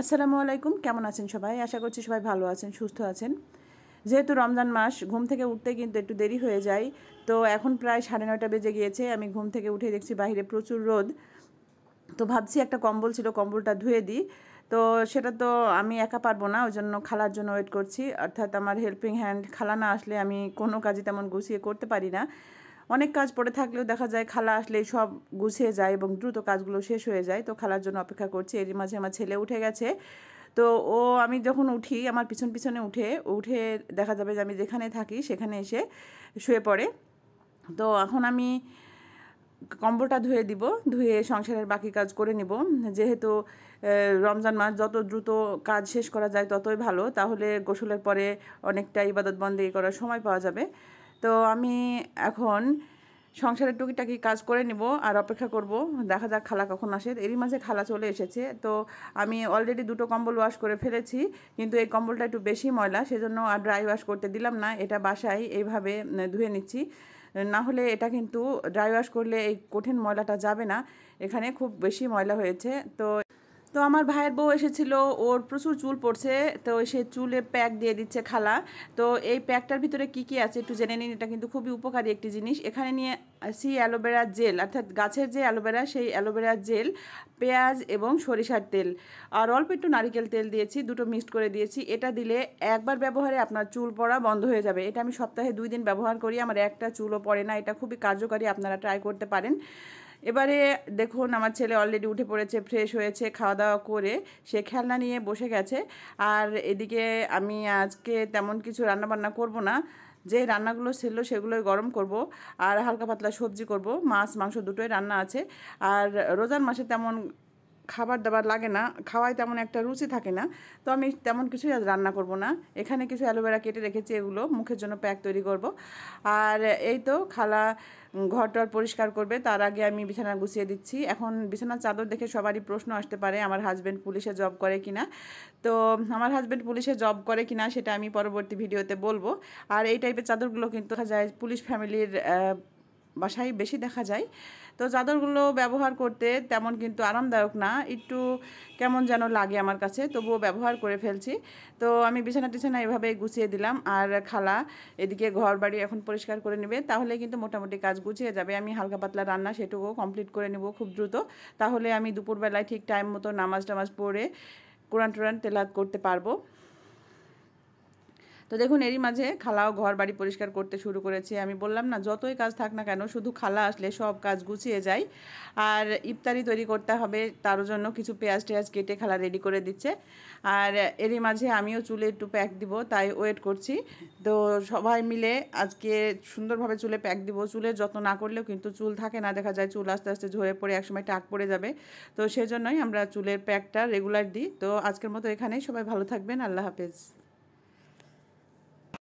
আসসালামু আলাইকুম কেমন আছেন সবাই আশা করছি সবাই ভালো আছেন সুস্থ আছেন যেহেতু রমজান মাস ঘুম থেকে উঠতে কিন্তু একটু দেরি হয়ে যায় তো এখন প্রায় সাড়ে নয়টা বেজে গিয়েছে আমি ঘুম থেকে উঠে দেখছি বাহিরে প্রচুর রোদ তো ভাবছি একটা কম্বল ছিল কম্বলটা ধুয়ে দিই তো সেটা তো আমি একা পারবো না ওই জন্য খালার জন্য ওয়েট করছি অর্থাৎ আমার হেল্পিং হ্যান্ড খালা না আসলে আমি কোনো কাজই তেমন গুছিয়ে করতে পারি না অনেক কাজ পড়ে থাকলেও দেখা যায় খালা আসলে সব গুছিয়ে যায় এবং দ্রুত কাজগুলো শেষ হয়ে যায় তো খালার জন্য অপেক্ষা করছি এরই মাঝে আমার ছেলে উঠে গেছে তো ও আমি যখন উঠি আমার পিছন পিছনে উঠে উঠে দেখা যাবে যে আমি যেখানে থাকি সেখানে এসে শুয়ে পড়ে তো এখন আমি কম্বলটা ধুয়ে দিব ধুয়ে সংসারের বাকি কাজ করে নিব যেহেতু রমজান মাস যত দ্রুত কাজ শেষ করা যায় ততই ভালো তাহলে গোসলের পরে অনেকটা ইবাদত বন্দী করার সময় পাওয়া যাবে তো আমি এখন সংসারের টুকিটাকি কাজ করে নিব আর অপেক্ষা করব দেখা যাক খালা কখন আসে এরই মাঝে খালা চলে এসেছে তো আমি অলরেডি দুটো কম্বল ওয়াশ করে ফেলেছি কিন্তু এই কম্বলটা একটু বেশি ময়লা সেজন্য আর ড্রাই ওয়াশ করতে দিলাম না এটা বাসায় এইভাবে ধুয়ে নিচ্ছি না হলে এটা কিন্তু ড্রাই ওয়াশ করলে এই কঠিন ময়লাটা যাবে না এখানে খুব বেশি ময়লা হয়েছে তো তো আমার ভাইয়ের বউ এসেছিল ওর প্রচুর চুল পড়ছে তো সে চুলে প্যাক দিয়ে দিচ্ছে খালা তো এই প্যাকটার ভিতরে কি কি আছে একটু জেনে নিন এটা কিন্তু খুবই উপকারী একটি জিনিস এখানে নিয়ে সি অ্যালোভেরা জেল অর্থাৎ গাছের যে অ্যালোভেরা সেই অ্যালোভেরা জেল পেঁয়াজ এবং সরিষার তেল আর অল্প একটু নারিকেল তেল দিয়েছি দুটো মিক্সড করে দিয়েছি এটা দিলে একবার ব্যবহারে আপনার চুল পড়া বন্ধ হয়ে যাবে এটা আমি সপ্তাহে দুই দিন ব্যবহার করি আমার একটা চুলও পড়ে না এটা খুবই কার্যকারী আপনারা ট্রাই করতে পারেন এবারে দেখুন আমার ছেলে অলরেডি উঠে পড়েছে ফ্রেশ হয়েছে খাওয়া দাওয়া করে সে খেলনা নিয়ে বসে গেছে আর এদিকে আমি আজকে তেমন কিছু রান্না বান্না করব না যে রান্নাগুলো ছিল সেগুলোই গরম করব আর হালকা পাতলা সবজি করব মাছ মাংস দুটোই রান্না আছে আর রোজার মাসে তেমন খাবার দাবার লাগে না খাওয়ায় তেমন একটা রুচি থাকে না তো আমি তেমন কিছুই আজ রান্না করব না এখানে কিছু অ্যালোভেরা কেটে রেখেছি এগুলো মুখের জন্য প্যাক তৈরি করব আর এই তো খালা ঘরটর পরিষ্কার করবে তার আগে আমি বিছানা গুছিয়ে দিচ্ছি এখন বিছানার চাদর দেখে সবারই প্রশ্ন আসতে পারে আমার হাজব্যান্ড পুলিশে জব করে কিনা তো আমার হাজব্যান্ড পুলিশে জব করে কিনা সেটা আমি পরবর্তী ভিডিওতে বলবো আর এই টাইপের চাদরগুলো কিন্তু দেখা যায় পুলিশ ফ্যামিলির বাসায় বেশি দেখা যায় তো চাদরগুলো ব্যবহার করতে তেমন কিন্তু আরামদায়ক না একটু কেমন যেন লাগে আমার কাছে তবুও ব্যবহার করে ফেলছি তো আমি বিছানা টিছানা এভাবে গুছিয়ে দিলাম আর খালা এদিকে ঘর বাড়ি এখন পরিষ্কার করে নেবে তাহলে কিন্তু মোটামুটি কাজ গুছিয়ে যাবে আমি হালকা পাতলা রান্না সেটুকু কমপ্লিট করে নেব খুব দ্রুত তাহলে আমি দুপুরবেলায় ঠিক টাইম মতো নামাজ টামাজ পড়ে কোরআন টোরান তেলাত করতে পারবো তো দেখুন এরই মাঝে খালাও ঘর বাড়ি পরিষ্কার করতে শুরু করেছে আমি বললাম না যতই কাজ থাক না কেন শুধু খালা আসলে সব কাজ গুছিয়ে যায় আর ইফতারি তৈরি করতে হবে তার জন্য কিছু পেঁয়াজ টেয়াজ কেটে খালা রেডি করে দিচ্ছে আর এরই মাঝে আমিও চুলে একটু প্যাক দিব তাই ওয়েট করছি তো সবাই মিলে আজকে সুন্দরভাবে চুলে প্যাক দিব চুলের যত্ন না করলেও কিন্তু চুল থাকে না দেখা যায় চুল আস্তে আস্তে ঝরে পড়ে একসময় টাক পড়ে যাবে তো সেজন্যই আমরা চুলের প্যাকটা রেগুলার দিই তো আজকের মতো এখানেই সবাই ভালো থাকবেন আল্লাহ হাফেজ